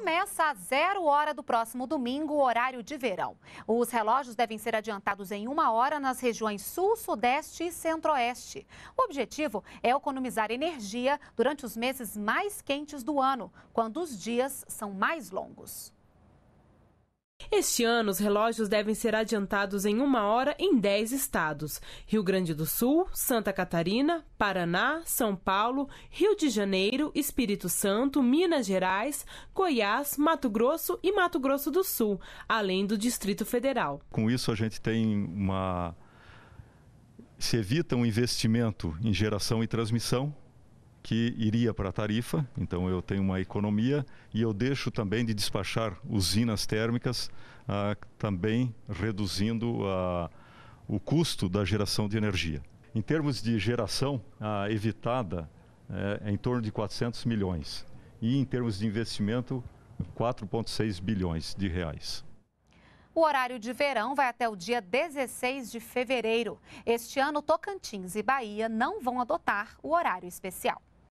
começa a zero hora do próximo domingo, horário de verão. Os relógios devem ser adiantados em uma hora nas regiões sul, sudeste e centro-oeste. O objetivo é economizar energia durante os meses mais quentes do ano, quando os dias são mais longos. Este ano, os relógios devem ser adiantados em uma hora em 10 estados: Rio Grande do Sul, Santa Catarina, Paraná, São Paulo, Rio de Janeiro, Espírito Santo, Minas Gerais, Goiás, Mato Grosso e Mato Grosso do Sul, além do Distrito Federal. Com isso, a gente tem uma. Se evita um investimento em geração e transmissão, que iria para a tarifa, então eu tenho uma economia e eu deixo também de despachar usinas térmicas, ah, também reduzindo ah, o custo da geração de energia. Em termos de geração ah, evitada, eh, é em torno de 400 milhões e em termos de investimento, 4,6 bilhões de reais. O horário de verão vai até o dia 16 de fevereiro. Este ano, Tocantins e Bahia não vão adotar o horário especial.